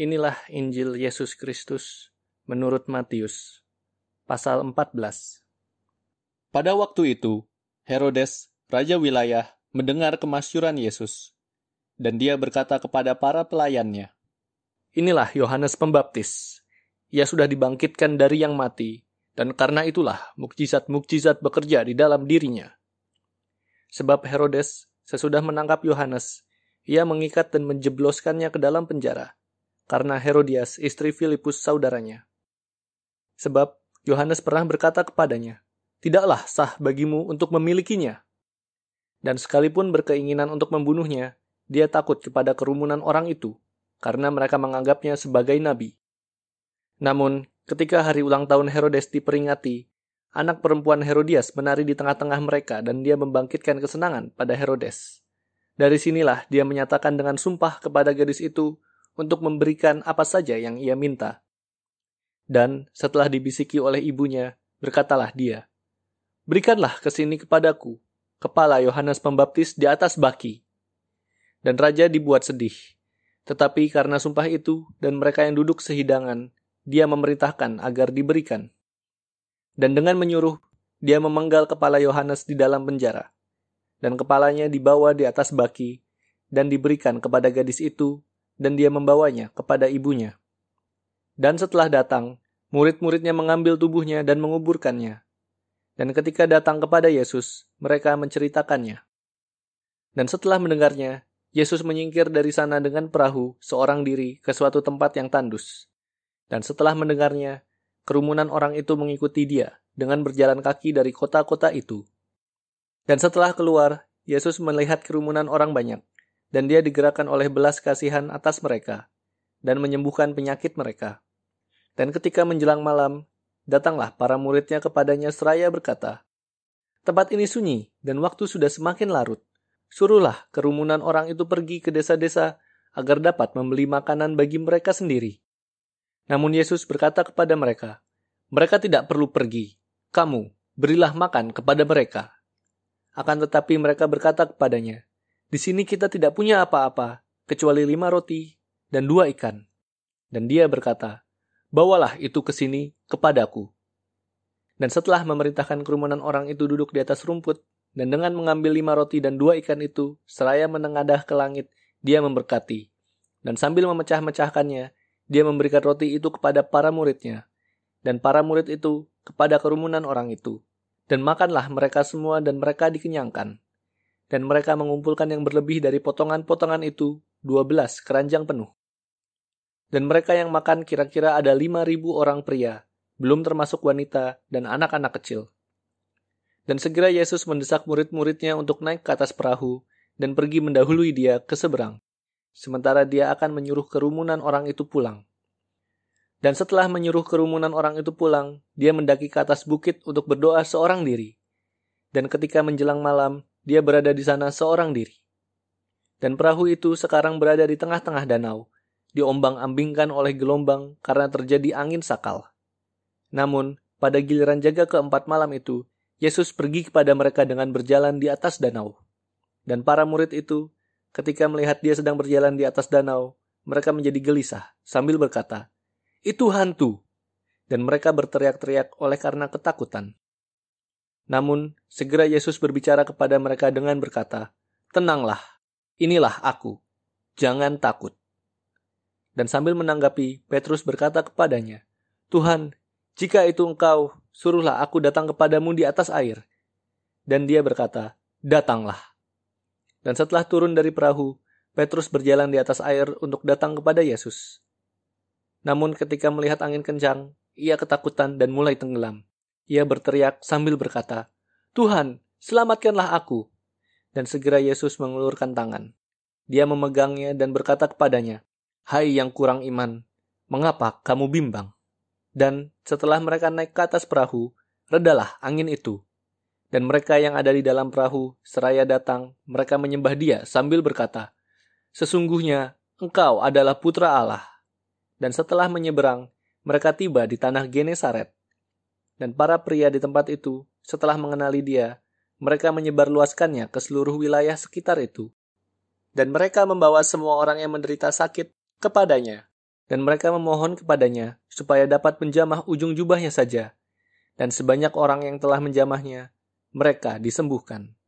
Inilah Injil Yesus Kristus menurut Matius, pasal 14. Pada waktu itu, Herodes, raja wilayah, mendengar kemasyuran Yesus, dan dia berkata kepada para pelayannya, Inilah Yohanes Pembaptis. Ia sudah dibangkitkan dari yang mati, dan karena itulah mukjizat-mukjizat bekerja di dalam dirinya. Sebab Herodes, sesudah menangkap Yohanes, ia mengikat dan menjebloskannya ke dalam penjara, karena Herodias, istri Filipus saudaranya. Sebab Yohanes pernah berkata kepadanya, "Tidaklah sah bagimu untuk memilikinya." Dan sekalipun berkeinginan untuk membunuhnya, dia takut kepada kerumunan orang itu karena mereka menganggapnya sebagai nabi. Namun, ketika hari ulang tahun Herodes diperingati, anak perempuan Herodias menari di tengah-tengah mereka dan dia membangkitkan kesenangan pada Herodes. Dari sinilah dia menyatakan dengan sumpah kepada gadis itu untuk memberikan apa saja yang ia minta. Dan setelah dibisiki oleh ibunya, berkatalah dia, Berikanlah ke sini kepadaku, kepala Yohanes Pembaptis di atas baki. Dan raja dibuat sedih. Tetapi karena sumpah itu dan mereka yang duduk sehidangan, dia memerintahkan agar diberikan. Dan dengan menyuruh, dia memenggal kepala Yohanes di dalam penjara. Dan kepalanya dibawa di atas baki dan diberikan kepada gadis itu dan dia membawanya kepada ibunya. Dan setelah datang, murid-muridnya mengambil tubuhnya dan menguburkannya. Dan ketika datang kepada Yesus, mereka menceritakannya. Dan setelah mendengarnya, Yesus menyingkir dari sana dengan perahu seorang diri ke suatu tempat yang tandus. Dan setelah mendengarnya, kerumunan orang itu mengikuti dia dengan berjalan kaki dari kota-kota itu. Dan setelah keluar, Yesus melihat kerumunan orang banyak, dan dia digerakkan oleh belas kasihan atas mereka dan menyembuhkan penyakit mereka. Dan ketika menjelang malam, datanglah para muridnya kepadanya seraya berkata, Tempat ini sunyi dan waktu sudah semakin larut. Suruhlah kerumunan orang itu pergi ke desa-desa agar dapat membeli makanan bagi mereka sendiri. Namun Yesus berkata kepada mereka, mereka tidak perlu pergi. Kamu, berilah makan kepada mereka. Akan tetapi mereka berkata kepadanya, di sini kita tidak punya apa-apa, kecuali lima roti dan dua ikan. Dan dia berkata, Bawalah itu ke sini kepadaku. Dan setelah memerintahkan kerumunan orang itu duduk di atas rumput, dan dengan mengambil lima roti dan dua ikan itu, seraya menengadah ke langit, dia memberkati. Dan sambil memecah-mecahkannya, dia memberikan roti itu kepada para muridnya, dan para murid itu kepada kerumunan orang itu. Dan makanlah mereka semua dan mereka dikenyangkan dan mereka mengumpulkan yang berlebih dari potongan-potongan itu 12 keranjang penuh. Dan mereka yang makan kira-kira ada 5.000 orang pria, belum termasuk wanita dan anak-anak kecil. Dan segera Yesus mendesak murid-muridnya untuk naik ke atas perahu dan pergi mendahului dia ke seberang, sementara dia akan menyuruh kerumunan orang itu pulang. Dan setelah menyuruh kerumunan orang itu pulang, dia mendaki ke atas bukit untuk berdoa seorang diri. Dan ketika menjelang malam, dia berada di sana seorang diri. Dan perahu itu sekarang berada di tengah-tengah danau, diombang-ambingkan oleh gelombang karena terjadi angin sakal. Namun, pada giliran jaga keempat malam itu, Yesus pergi kepada mereka dengan berjalan di atas danau. Dan para murid itu, ketika melihat dia sedang berjalan di atas danau, mereka menjadi gelisah sambil berkata, "Itu hantu!" Dan mereka berteriak-teriak oleh karena ketakutan. Namun, segera Yesus berbicara kepada mereka dengan berkata, Tenanglah, inilah aku, jangan takut. Dan sambil menanggapi, Petrus berkata kepadanya, Tuhan, jika itu engkau, suruhlah aku datang kepadamu di atas air. Dan dia berkata, Datanglah. Dan setelah turun dari perahu, Petrus berjalan di atas air untuk datang kepada Yesus. Namun ketika melihat angin kencang, ia ketakutan dan mulai tenggelam. Ia berteriak sambil berkata, Tuhan, selamatkanlah aku. Dan segera Yesus mengulurkan tangan. Dia memegangnya dan berkata kepadanya, Hai yang kurang iman, mengapa kamu bimbang? Dan setelah mereka naik ke atas perahu, redalah angin itu. Dan mereka yang ada di dalam perahu, seraya datang, mereka menyembah dia sambil berkata, Sesungguhnya engkau adalah putra Allah. Dan setelah menyeberang, mereka tiba di tanah Genesaret dan para pria di tempat itu, setelah mengenali dia, mereka menyebarluaskannya ke seluruh wilayah sekitar itu. Dan mereka membawa semua orang yang menderita sakit kepadanya, dan mereka memohon kepadanya supaya dapat menjamah ujung jubahnya saja. Dan sebanyak orang yang telah menjamahnya, mereka disembuhkan.